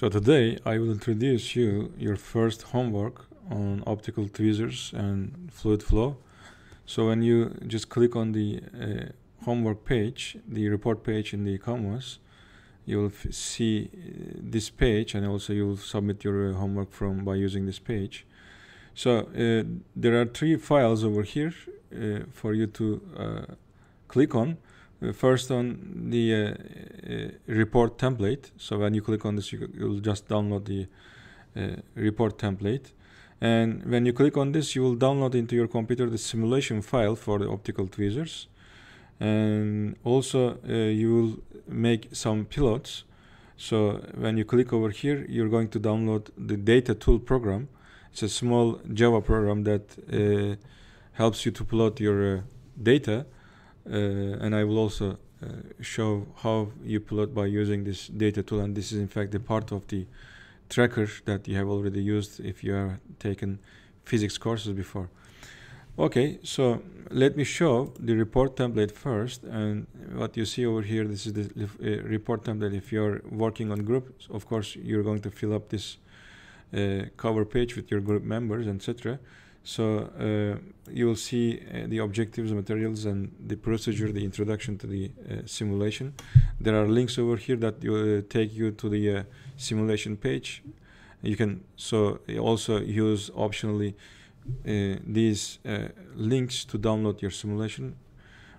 So today I will introduce you your first homework on optical tweezers and fluid flow. So when you just click on the uh, homework page, the report page in the Canvas, you'll see uh, this page and also you'll submit your uh, homework from by using this page. So uh, there are three files over here uh, for you to uh, click on. Uh, first on the uh, uh, report template. So when you click on this, you, will just download the uh, report template. And when you click on this, you will download into your computer the simulation file for the optical tweezers. And also uh, you will make some pilots. So when you click over here, you're going to download the data tool program. It's a small Java program that uh, helps you to plot your data uh, and I will also uh, show how you plot by using this data tool and this is in fact the part of the tracker that you have already used if you are taken physics courses before. Okay, so let me show the report template first and what you see over here, this is the uh, report template. If you're working on groups, of course, you're going to fill up this uh, cover page with your group members, etc. So uh, you will see uh, the objectives, the materials, and the procedure, the introduction to the uh, simulation. There are links over here that will uh, take you to the uh, simulation page. You can so also use optionally uh, these links to download your simulation,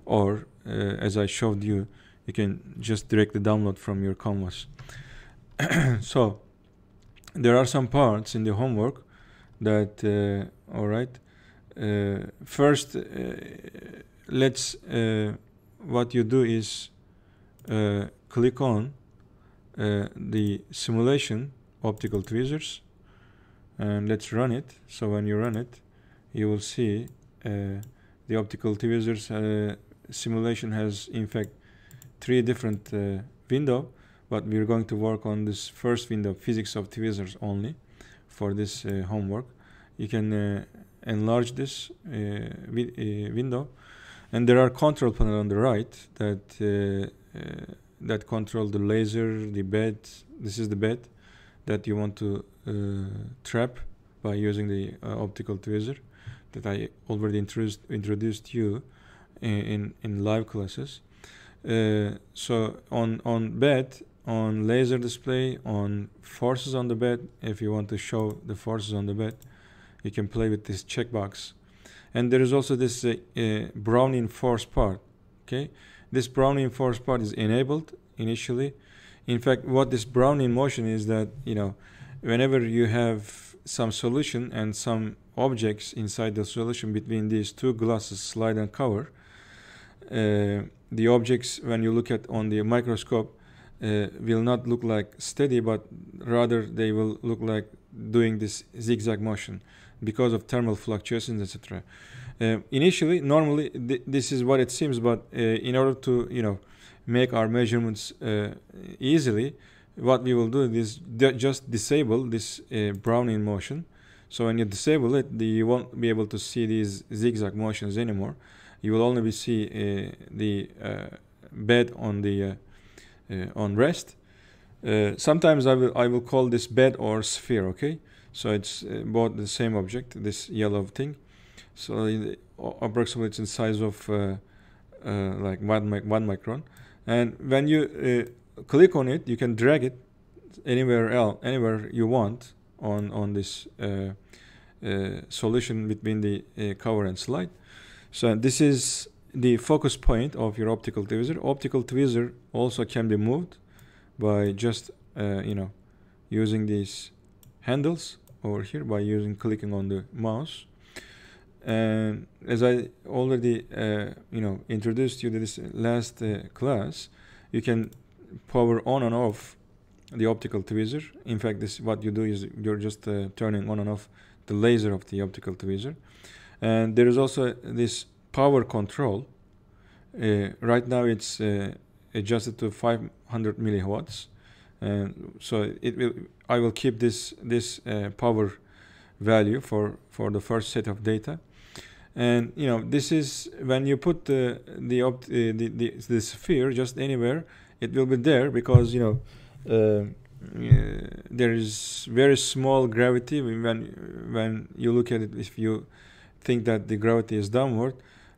or as I showed you, you can just directly download from your canvas. so there are some parts in the homework that all right uh, first uh, let's uh, what you do is uh, click on uh, the simulation optical tweezers and let's run it so when you run it you will see uh, the optical tweezers simulation has in fact three different uh, window but we're going to work on this first window physics of tweezers only for this homework you can uh, enlarge this uh, wi uh, window and there are control panel on the right that that control the laser the bed this is the bed that you want to trap by using the optical tweezer that I already introduced introduced you in in live classes. Uh, so on on bed, on laser display, on forces on the bed. If you want to show the forces on the bed, you can play with this checkbox and there is also this uh, uh, brown part okay this brown force part is enabled initially in fact what this brown in motion is that you know whenever you have some solution and some objects inside the solution between these two glasses slide and cover uh, the objects when you look at on the microscope uh, will not look like steady but rather they will look like doing this zigzag motion because of thermal fluctuations, etc. Uh, initially, normally th this is what it seems, but uh, in order to you know make our measurements uh, easily, what we will do is just disable this uh, Brownian motion. So when you disable it, you won't be able to see these zigzag motions anymore. You will only be see uh, the uh, bed on the on rest. sometimes I will I will call this bed or sphere. Okay so it's uh, both the same object this yellow thing so it, approximately it's in size of uh, uh, like one, mic one micron and when you uh, click on it you can drag it anywhere else anywhere you want on on this uh, uh, solution between the cover and slide so this is the focus point of your optical tweezer optical tweezer also can be moved by just you know using these handles over here by using clicking on the mouse and as I already uh, you know introduced you to this last uh, class you can power on and off the optical tweezer in fact this what you do is you're just uh, turning on and off the laser of the optical tweezer and there is also this power control uh, right now it's uh, adjusted to 500 milliwatts and so it will I will keep this this uh, power value for for the first set of data and you know this is when you put the the opt, uh, the, the, the sphere just anywhere it will be there because you know um, uh, there is very small gravity when when you look at it if you think that the gravity is downward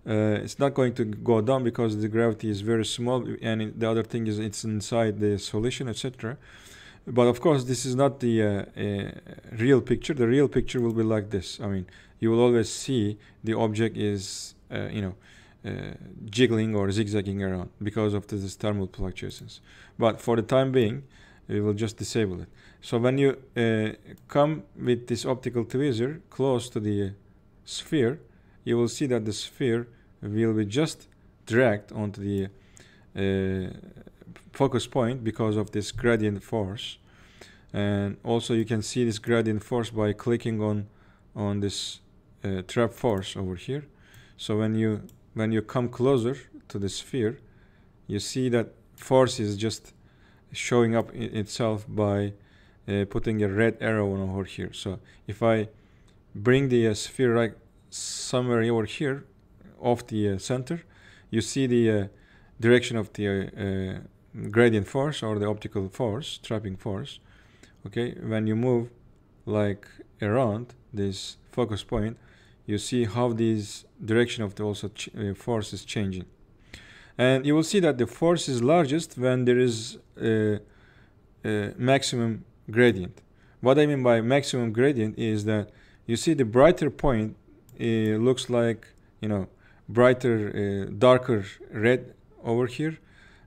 uh, it's not going to go down because the gravity is very small and it, the other thing is it's inside the solution etc but of course this is not the uh, uh, real picture the real picture will be like this i mean you will always see the object is uh, you know uh, jiggling or zigzagging around because of this thermal fluctuations but for the time being we will just disable it so when you uh, come with this optical tweezer close to the sphere you will see that the sphere will be just dragged onto the uh, focus point because of this gradient force and also you can see this gradient force by clicking on on this uh, trap force over here so when you when you come closer to the sphere you see that force is just showing up itself by uh, putting a red arrow on over here so if I bring the uh, sphere right somewhere over here off the uh, center, you see the uh, direction of the uh, gradient force or the optical force, trapping force. Okay, when you move like around this focus point, you see how this direction of the also force is changing. And you will see that the force is largest when there is a, a maximum gradient. What I mean by maximum gradient is that you see the brighter point it looks like you know brighter uh, darker red over here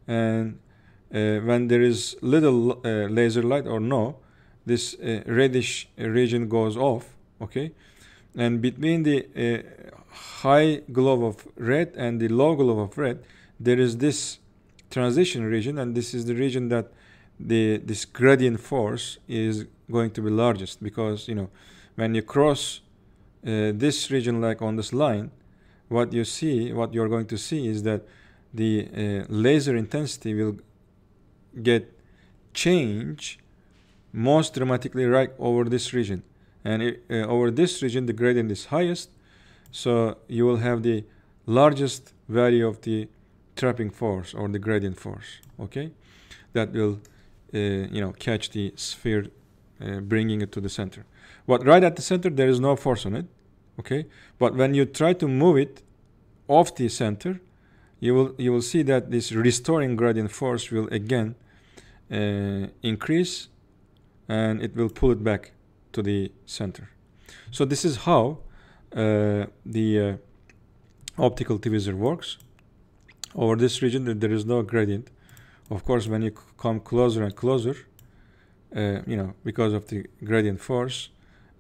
and uh, when there is little uh, laser light or no this uh, reddish region goes off okay and between the uh, high glow of red and the low glow of red there is this transition region and this is the region that the this gradient force is going to be largest because you know when you cross uh, this region like on this line, what you see, what you're going to see is that the uh, laser intensity will get change most dramatically right over this region. And it, uh, over this region, the gradient is highest. So you will have the largest value of the trapping force or the gradient force, okay? That will, uh, you know, catch the sphere, uh, bringing it to the center. But right at the center, there is no force on it okay but when you try to move it off the center you will you will see that this restoring gradient force will again uh, increase and it will pull it back to the center so this is how uh, the uh, optical divisor works over this region there is no gradient of course when you come closer and closer uh, you know because of the gradient force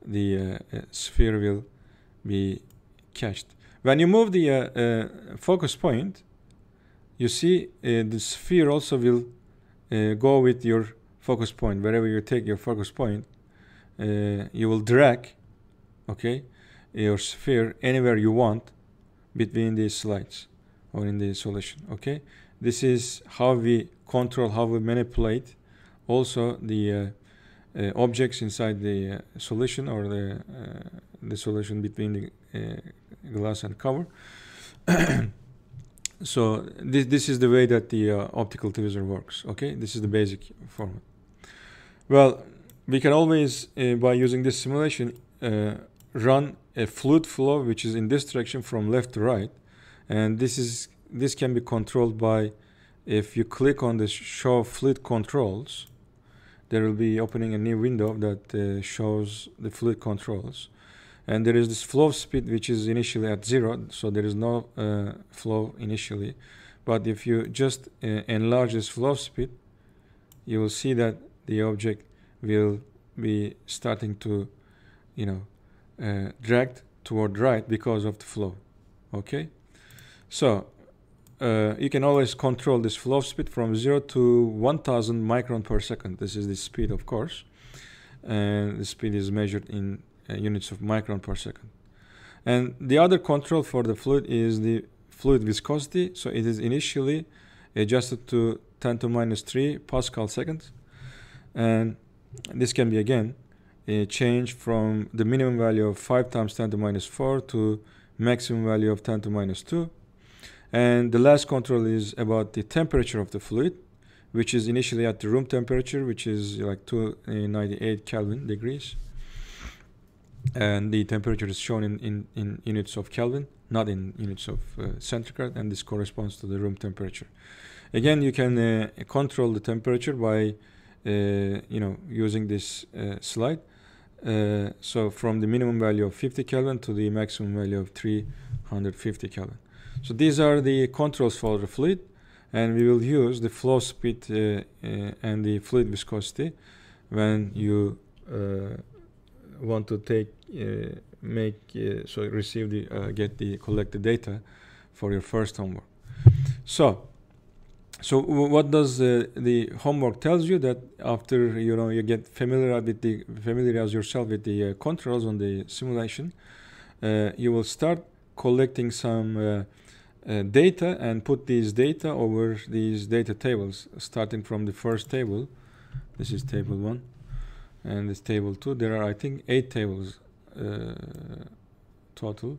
the uh, uh, sphere will be cached. When you move the uh, uh focus point, you see uh, the sphere also will uh, go with your focus point. Wherever you take your focus point, you will drag, okay, your sphere anywhere you want between these slides or in the solution okay this is how we control how we manipulate also the uh, uh, objects inside the uh, solution or the the solution between the uh, glass and cover. so this, this is the way that the uh, optical divisor works, okay? This is the basic format. Well, we can always, uh, by using this simulation, run a fluid flow which is in this direction from left to right and this is this can be controlled by if you click on the show fluid controls there will be opening a new window that uh, shows the fluid controls and there is this flow speed which is initially at zero so there is no uh, flow initially but if you just uh, enlarge this flow speed you will see that the object will be starting to you know uh, dragged toward right because of the flow okay so uh, you can always control this flow speed from 0 to 1000 micron per second this is the speed of course and the speed is measured in uh, units of micron per second. And the other control for the fluid is the fluid viscosity. So it is initially adjusted to 10 to minus 3 Pascal seconds. And this can be again a change from the minimum value of 5 times 10 to minus 4 to maximum value of 10 to minus 2. And the last control is about the temperature of the fluid, which is initially at the room temperature, which is like 298 uh, Kelvin degrees and the temperature is shown in, in, in units of Kelvin, not in units of uh, centigrade, and this corresponds to the room temperature. Again, you can uh, control the temperature by, uh, you know, using this uh, slide. Uh, so from the minimum value of 50 Kelvin to the maximum value of 350 Kelvin. So these are the controls for the fluid, and we will use the flow speed uh, and the fluid viscosity when you want to take uh, make uh, so receive the uh, get the collect the data for your first homework so so what does uh, the homework tells you that after you know you get familiar with the familiarize yourself with the uh, controls on the simulation uh, you will start collecting some data and put these data over these data tables starting from the first table this is table one and this table too. there are I think 8 tables uh, total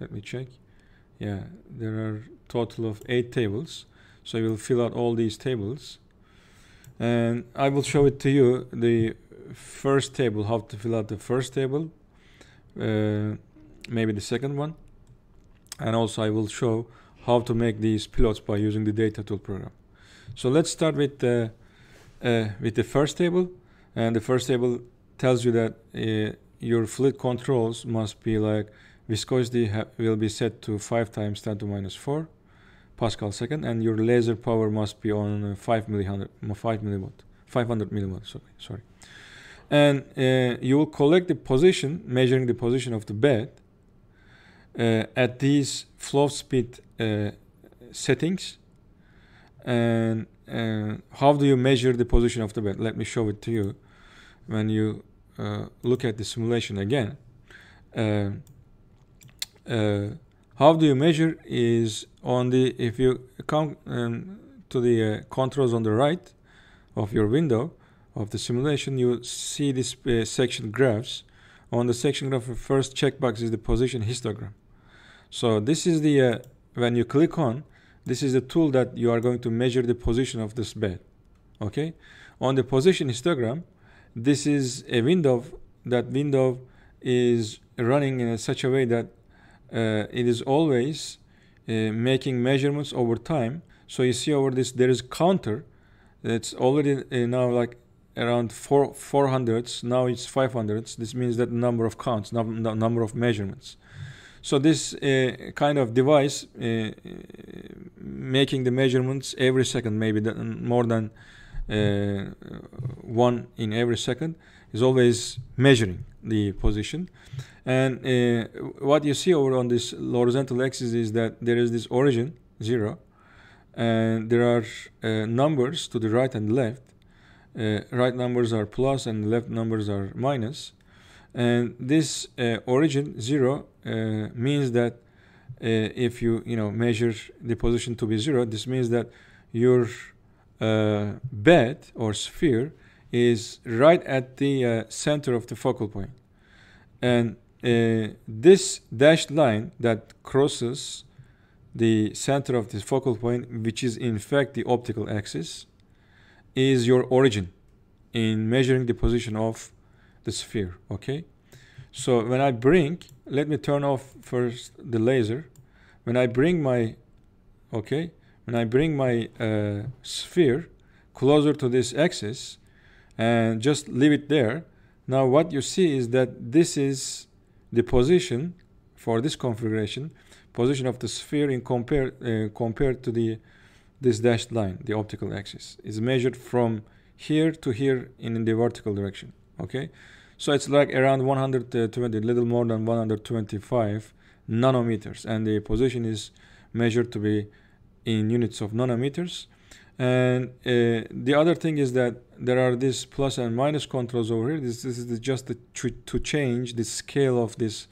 let me check yeah there are total of 8 tables so you will fill out all these tables and I will show it to you the first table how to fill out the first table uh, maybe the second one and also I will show how to make these plots by using the data tool program so let's start with the uh, uh, with the first table and the first table tells you that uh, your fluid controls must be like viscosity will be set to 5 times 10 to minus 4 pascal second and your laser power must be on 5 milliwatt 5 500 milliwatt sorry, sorry. and uh, you will collect the position measuring the position of the bed uh, at these flow speed uh, settings and uh, how do you measure the position of the bed let me show it to you when you uh, look at the simulation again. Uh, uh, how do you measure is on the, if you come um, to the uh, controls on the right of your window of the simulation, you see this uh, section graphs. On the section graph, the first checkbox is the position histogram. So this is the, uh, when you click on, this is the tool that you are going to measure the position of this bed. Okay, on the position histogram, this is a window that window is running in such a way that uh, it is always uh, making measurements over time so you see over this there is counter it's already uh, now like around four 400s now it's 500s this means that number of counts num number of measurements so this uh, kind of device uh, uh making the measurements every second, maybe more than uh, one in every second is always measuring the position. And uh, what you see over on this horizontal axis is that there is this origin, zero, and there are uh, numbers to the right and left. Uh, right numbers are plus and left numbers are minus. And this uh, origin zero uh, means that if you you know measure the position to be zero, this means that your uh, bed or sphere is right at the uh, center of the focal point. And uh, this dashed line that crosses the center of the focal point, which is in fact the optical axis, is your origin in measuring the position of the sphere, okay? So when I bring, let me turn off first the laser. When I bring my, okay, when I bring my uh, sphere closer to this axis and just leave it there, now what you see is that this is the position for this configuration, position of the sphere in compare, uh, compared to the this dashed line, the optical axis, is measured from here to here in, in the vertical direction, okay? So it's like around 120, little more than 125 nanometers, and the position is measured to be in units of nanometers. And uh, the other thing is that there are these plus and minus controls over here. This, this is just to change the scale of this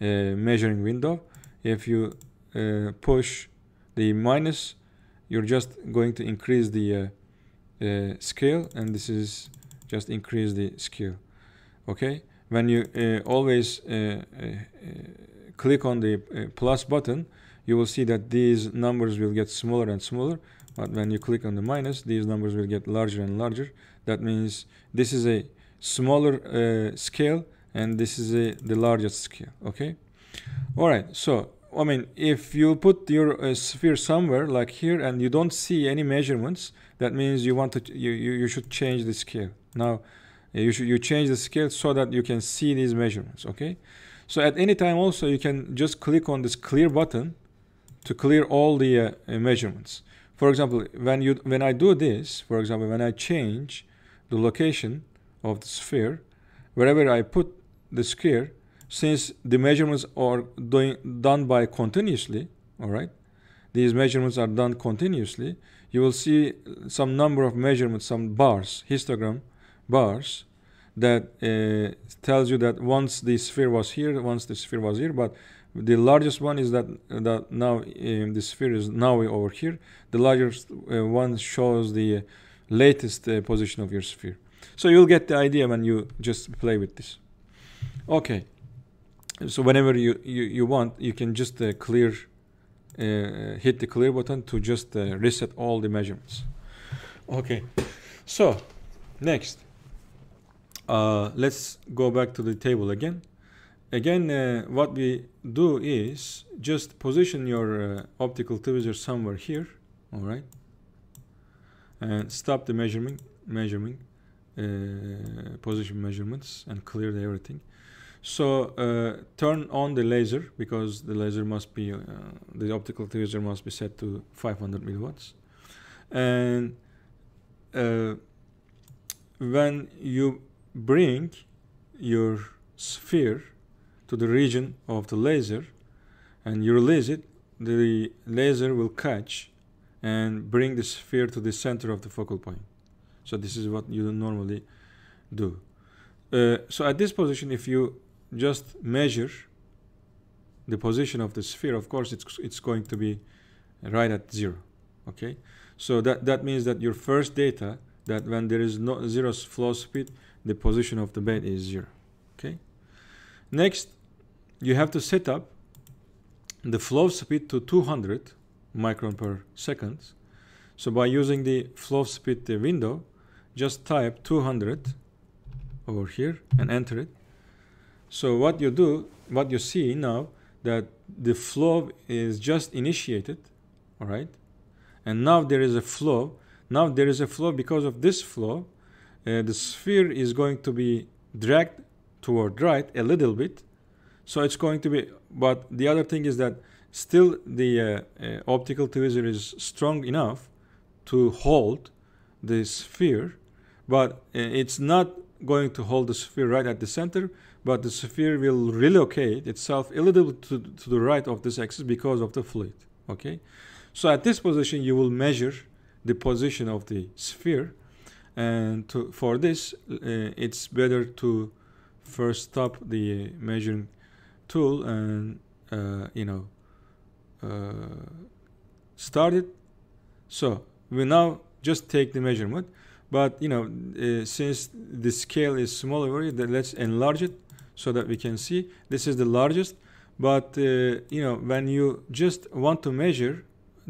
uh, measuring window. If you uh, push the minus, you're just going to increase the uh, uh, scale. And this is just increase the scale. Okay. When you uh, always click on the plus button, you will see that these numbers will get smaller and smaller but when you click on the minus these numbers will get larger and larger that means this is a smaller uh, scale and this is a, the largest scale okay all right so I mean if you put your uh, sphere somewhere like here and you don't see any measurements that means you want to you, you, you should change the scale now you should you change the scale so that you can see these measurements okay so at any time also you can just click on this clear button to clear all the uh, measurements. For example, when, you, when I do this, for example, when I change the location of the sphere, wherever I put the sphere, since the measurements are doing, done by continuously, all right, these measurements are done continuously, you will see some number of measurements, some bars, histogram bars, that uh, tells you that once the sphere was here, once the sphere was here, but the largest one is that that now um, the sphere is now over here the largest uh, one shows the latest uh, position of your sphere so you'll get the idea when you just play with this okay so whenever you you, you want you can just uh, clear uh, hit the clear button to just uh, reset all the measurements okay so next uh, let's go back to the table again Again, uh, what we do is just position your uh, optical tweezer somewhere here, all right, and stop the measuring, measuring, uh, position measurements, and clear everything. So uh, turn on the laser because the laser must be uh, the optical tweezer must be set to 500 milliwatts, and uh, when you bring your sphere to the region of the laser and you release it, the laser will catch and bring the sphere to the center of the focal point. So this is what you normally do. Uh, so at this position, if you just measure the position of the sphere, of course, it's, it's going to be right at zero, okay? So that, that means that your first data, that when there is no zero flow speed, the position of the bed is zero, okay? Next, you have to set up the flow speed to 200 micron per second. So by using the flow speed the window, just type 200 over here and enter it. So what you do, what you see now that the flow is just initiated, all right? And now there is a flow. Now there is a flow because of this flow, uh, the sphere is going to be dragged toward right a little bit so it's going to be, but the other thing is that still the uh, uh, optical tweezer is strong enough to hold the sphere, but uh, it's not going to hold the sphere right at the center, but the sphere will relocate itself a little to, to the right of this axis because of the fluid, okay? So at this position, you will measure the position of the sphere. And to, for this, uh, it's better to first stop the measuring tool and uh, you know uh, started so we now just take the measurement but you know uh, since the scale is smaller let's enlarge it so that we can see this is the largest but uh, you know when you just want to measure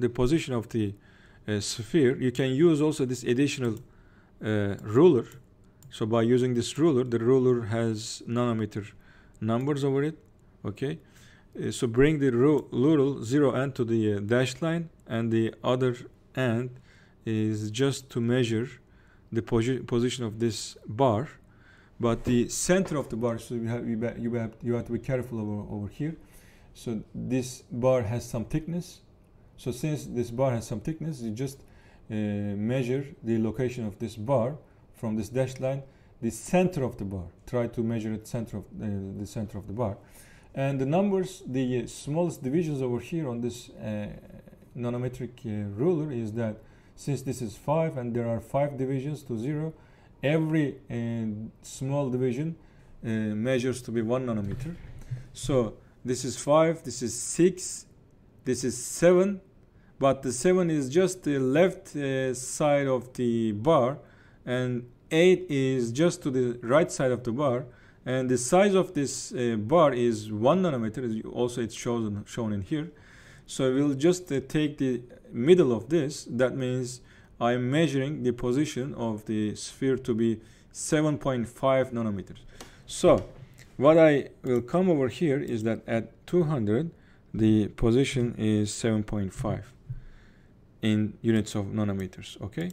the position of the uh, sphere you can use also this additional uh, ruler so by using this ruler the ruler has nanometer numbers over it okay uh, so bring the little zero end to the uh, dashed line and the other end is just to measure the posi position of this bar but the center of the bar so you have, you have, you have to be careful over, over here so this bar has some thickness so since this bar has some thickness you just uh, measure the location of this bar from this dashed line the center of the bar try to measure the center of uh, the center of the bar and the numbers, the uh, smallest divisions over here on this uh, nanometric uh, ruler is that since this is 5 and there are 5 divisions to 0, every uh, small division uh, measures to be 1 nanometer. So this is 5, this is 6, this is 7, but the 7 is just the left uh, side of the bar and 8 is just to the right side of the bar and the size of this uh, bar is one nanometer also it's shown shown in here so we'll just uh, take the middle of this that means I'm measuring the position of the sphere to be 7.5 nanometers so what I will come over here is that at 200 the position is 7.5 in units of nanometers okay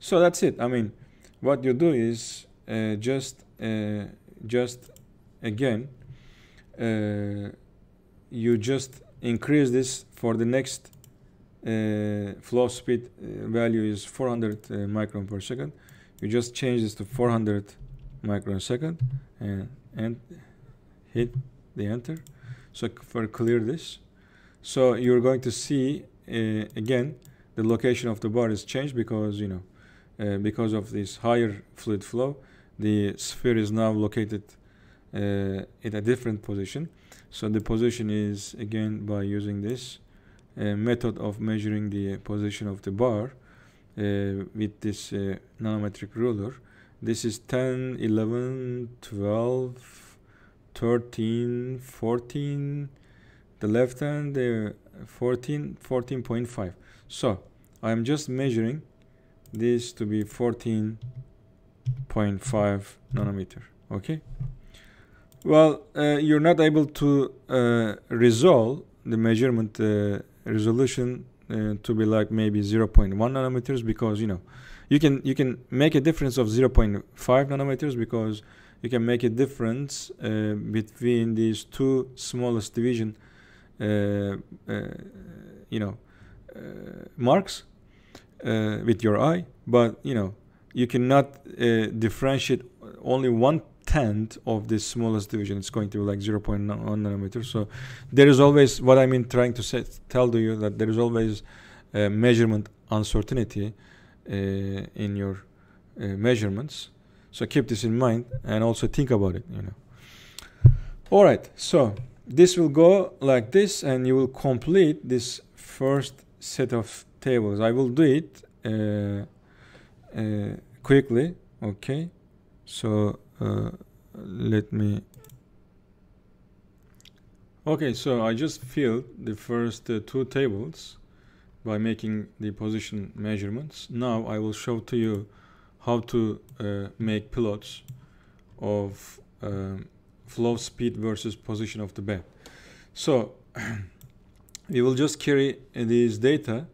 so that's it I mean what you do is uh, just uh, just again uh, you just increase this for the next uh, flow speed uh, value is 400 uh, micron per second you just change this to 400 micron second and, and hit the enter so for clear this so you're going to see uh, again the location of the bar is changed because you know uh, because of this higher fluid flow the sphere is now located uh, in a different position so the position is again by using this uh, method of measuring the position of the bar uh, with this uh, nanometric ruler this is 10 11 12 13 14 the left hand the 14 14.5 so i'm just measuring this to be 14 0.5 nanometer okay well uh, you're not able to uh, resolve the measurement uh, resolution uh, to be like maybe 0.1 nanometers because you know you can you can make a difference of 0.5 nanometers because you can make a difference uh, between these two smallest division uh, you know marks with your eye but you know you cannot uh, differentiate only one tenth of the smallest division. It's going to be like 0.1 uh, nanometer. So there is always what I mean trying to say, tell to you that there is always a uh, measurement uncertainty uh, in your uh, measurements. So keep this in mind and also think about it. You know. All right. So this will go like this, and you will complete this first set of tables. I will do it uh, quickly okay so uh, let me okay so I just filled the first uh, two tables by making the position measurements now I will show to you how to uh, make plots of um, flow speed versus position of the bed so we will just carry uh, these data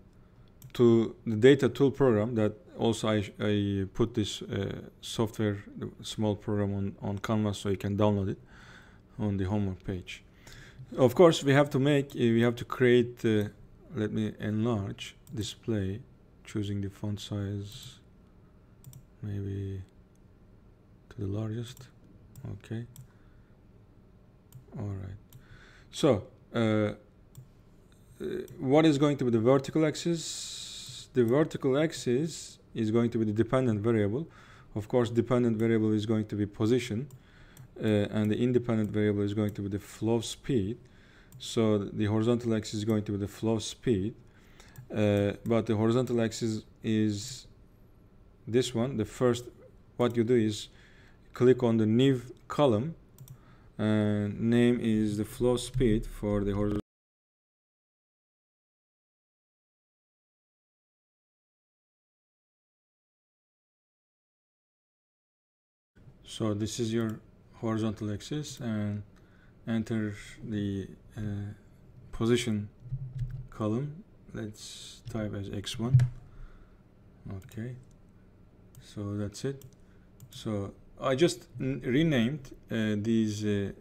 to the data tool program that also I, I put this uh, software small program on, on canvas so you can download it on the homework page of course we have to make uh, we have to create uh, let me enlarge display choosing the font size maybe to the largest okay all right so uh, uh what is going to be the vertical axis the vertical axis is going to be the dependent variable. Of course, dependent variable is going to be position, uh, and the independent variable is going to be the flow speed. So the horizontal axis is going to be the flow speed, uh, but the horizontal axis is this one. The first, what you do is click on the new column, and name is the flow speed for the horizontal So this is your horizontal axis and enter the uh, position column. Let's type as x1. Okay. So that's it. So I just renamed uh, these uh,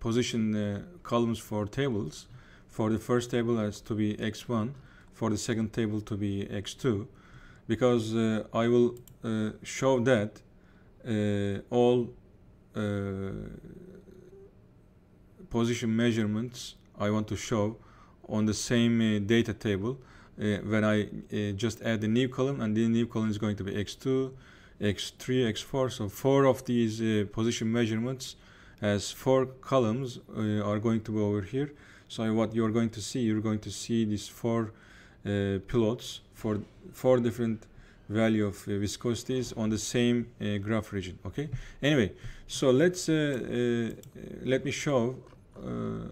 position uh, columns for tables. For the first table as to be x1, for the second table to be x2 because uh, I will uh, show that uh, all uh, position measurements I want to show on the same uh, data table when I just add a new column and the new column is going to be x2 x3 x4 so four of these position measurements as four columns uh, are going to go over here. So what you're going to see, you're going to see these four uh, pilots for four different value of uh, viscosities on the same uh, graph region okay anyway so let's uh, uh let me show uh,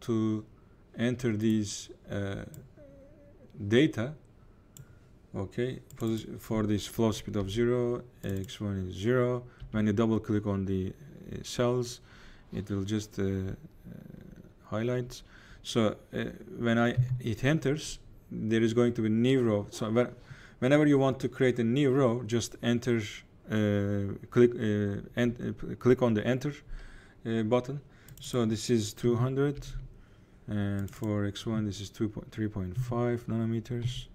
to enter these uh, data okay for this flow speed of zero x1 is zero when you double click on the cells it will just highlight so when i it enters there is going to be new row so when Whenever you want to create a new row, just enter, uh, click, uh, and uh, click on the enter uh, button. So this is 200, and for X1 this is 3.5 nanometers.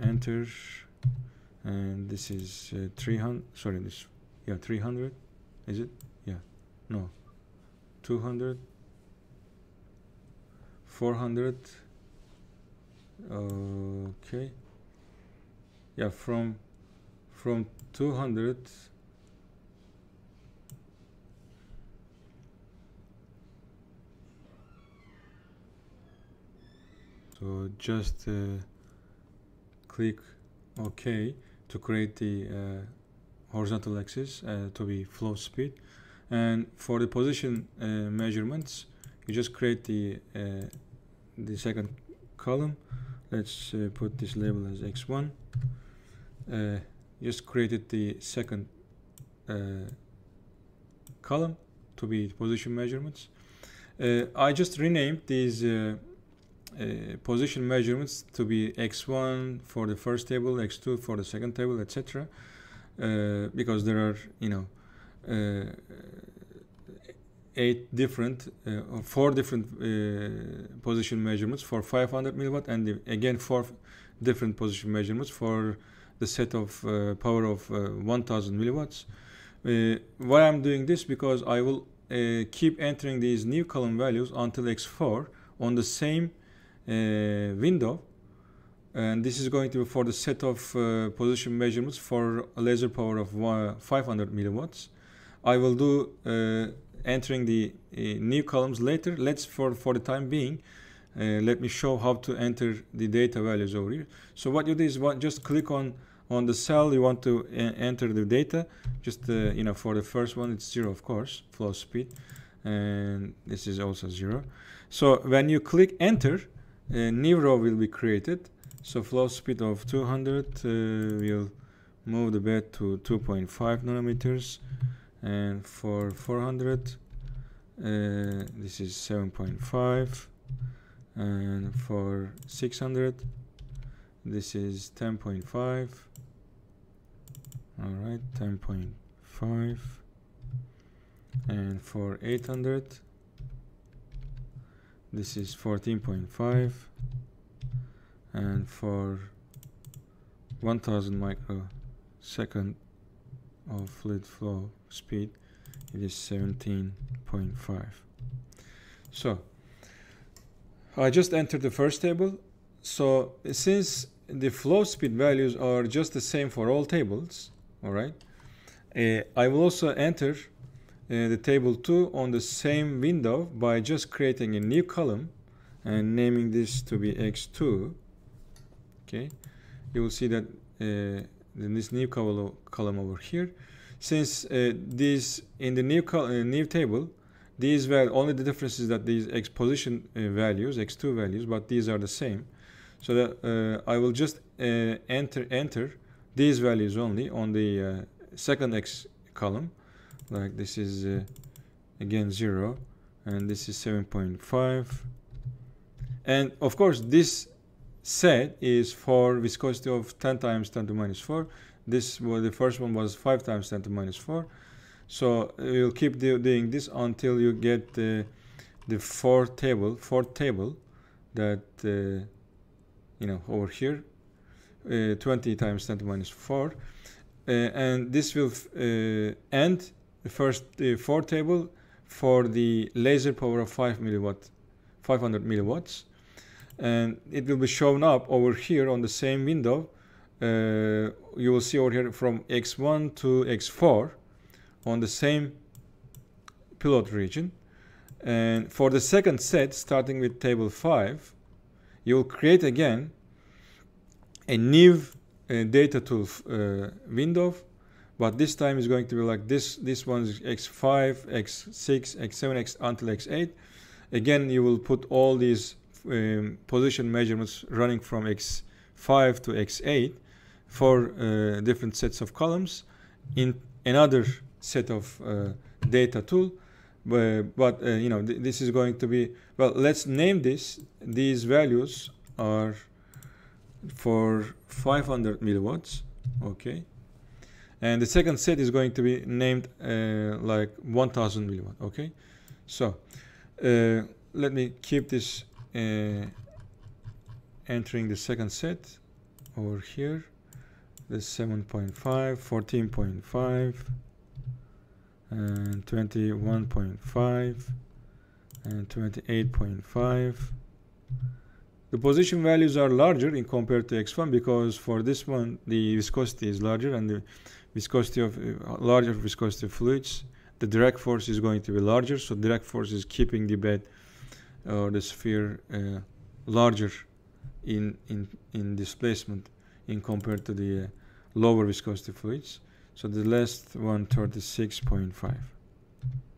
Enter, and this is uh, 300. Sorry, this yeah 300. Is it? Yeah. No. 200. 400 okay yeah from from 200 so just uh, click OK to create the uh, horizontal axis uh, to be flow speed and for the position uh, measurements you just create the uh, the second column let's uh, put this label as x1 uh, just created the second uh, column to be position measurements. Uh, I just renamed these uh, uh, position measurements to be x1 for the first table, x2 for the second table, etc. Uh, because there are, you know, eight different uh, or four different uh, position measurements for 500 milliwatt and again four different position measurements for the set of uh, power of uh, 1000 milliwatts. Uh, why I'm doing this because I will uh, keep entering these new column values until x4 on the same window and this is going to be for the set of uh, position measurements for laser power of 500 milliwatts. I will do uh, entering the uh, new columns later. Let's for for the time being, let me show how to enter the data values over here. So what you do is what, just click on on the cell you want to enter the data just uh, you know for the first one it's zero of course flow speed and this is also zero so when you click enter a new row will be created so flow speed of 200 uh, will move the bed to 2.5 nanometers and for 400 uh, this is 7.5 and for 600 this is 10.5 all right 10.5 and for 800 this is 14.5 and for 1000 microsecond of fluid flow speed it is 17.5 so I just entered the first table so since the flow speed values are just the same for all tables all right uh, I will also enter uh, the table 2 on the same window by just creating a new column and naming this to be x2 okay you will see that uh, in this new column over here since uh, these in the new uh, new table these were only the differences that these uh, x position values x2 values but these are the same so that uh, I will just enter enter these values only on the uh, second x column like this is uh, again 0 and this is 7.5 and of course this set is for viscosity of 10 times 10 to minus 4 this was the first one was 5 times 10 to minus 4 so uh, you'll keep do doing this until you get the, the fourth table fourth table that uh, you know over here uh, 20 times 10 to minus 4 uh, and this will uh, end the first four table for the laser power of 5 milliwatt 500 milliwatts and it will be shown up over here on the same window uh, you will see over here from x1 to x4 on the same pilot region and for the second set starting with table 5 you will create again a new uh, data tool uh, window but this time is going to be like this this one is x5 x6 x7 x until x8 again you will put all these um, position measurements running from x5 to x8 for uh, different sets of columns in another set of uh, data tool uh, but uh, you know th this is going to be well let's name this these values are for 500 milliwatts okay and the second set is going to be named uh, like 1000 milliwatt okay so uh, let me keep this uh, entering the second set over here the 7.5 14.5 and 21.5 and 28.5 the position values are larger in compared to x1 because for this one the viscosity is larger and the viscosity of uh, larger viscosity of fluids the direct force is going to be larger so direct force is keeping the bed uh, or the sphere uh, larger in, in, in displacement in compared to the uh, lower viscosity fluids so the last one 36.5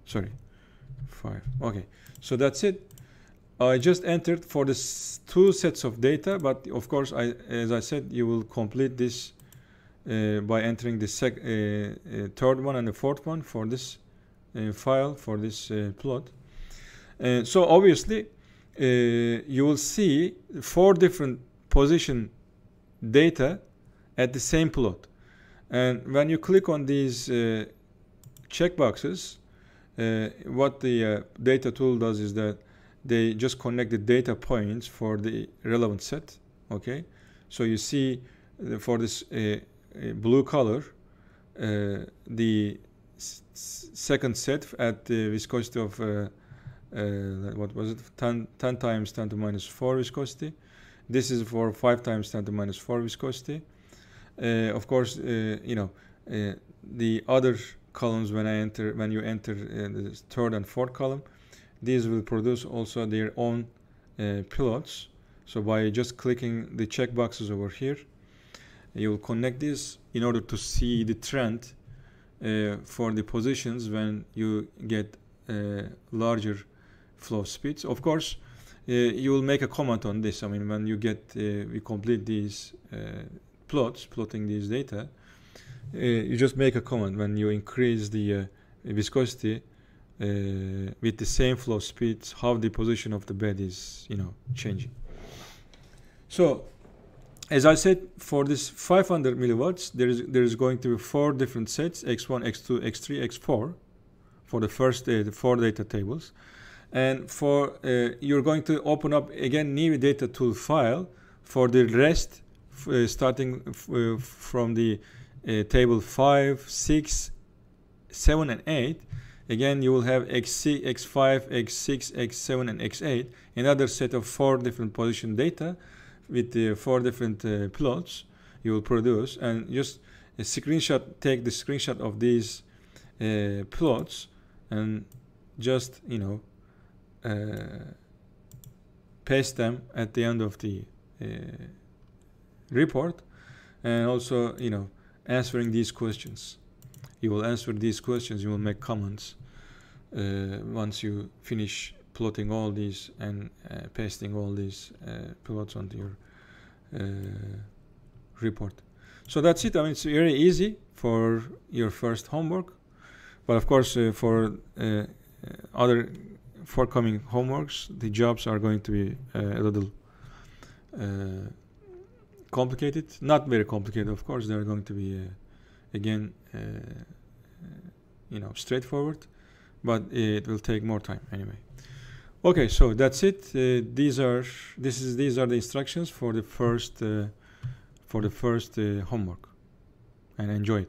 sorry 5 okay so that's it I just entered for the two sets of data, but of course, I, as I said, you will complete this uh, by entering the uh, uh, third one and the fourth one for this uh, file, for this uh, plot. Uh, so obviously, you will see four different position data at the same plot. And when you click on these checkboxes, what the data tool does is that they just connect the data points for the relevant set okay so you see uh, for this uh, uh, blue color uh, the second set at the viscosity of uh, uh, what was it 10, 10, times 10 to minus 4 viscosity this is for 5 times 10 to minus 4 viscosity of course you know the other columns when I enter when you enter the third and fourth column these will produce also their own uh, pilots so by just clicking the checkboxes over here you'll connect this in order to see the trend uh, for the positions when you get uh, larger flow speeds of course uh, you will make a comment on this i mean when you get uh, we complete these uh, plots plotting these data you just make a comment when you increase the viscosity uh, with the same flow speed how the position of the bed is you know changing so as i said for this 500 milliwatts there is there is going to be four different sets x1 x2 x3 x4 for the first uh, the four data tables and for uh, you're going to open up again new data tool file for the rest uh, starting uh, from the uh, table 5 6 7 and 8 again you will have x6 x5 x6 x7 and x8 another set of four different position data with the uh, four different uh, plots you will produce and just a screenshot take the screenshot of these uh, plots and just you know uh, paste them at the end of the uh, report and also you know answering these questions you will answer these questions you will make comments uh, once you finish plotting all these and uh, pasting all these uh, plots onto your report. So that's it. I mean, it's very easy for your first homework. But of course, uh, for uh, other forthcoming homeworks, the jobs are going to be uh, a little complicated. Not very complicated, of course. They're going to be, again, you know, straightforward but it will take more time anyway okay so that's it uh, these are this is these are the instructions for the first uh, for the first uh, homework and enjoy it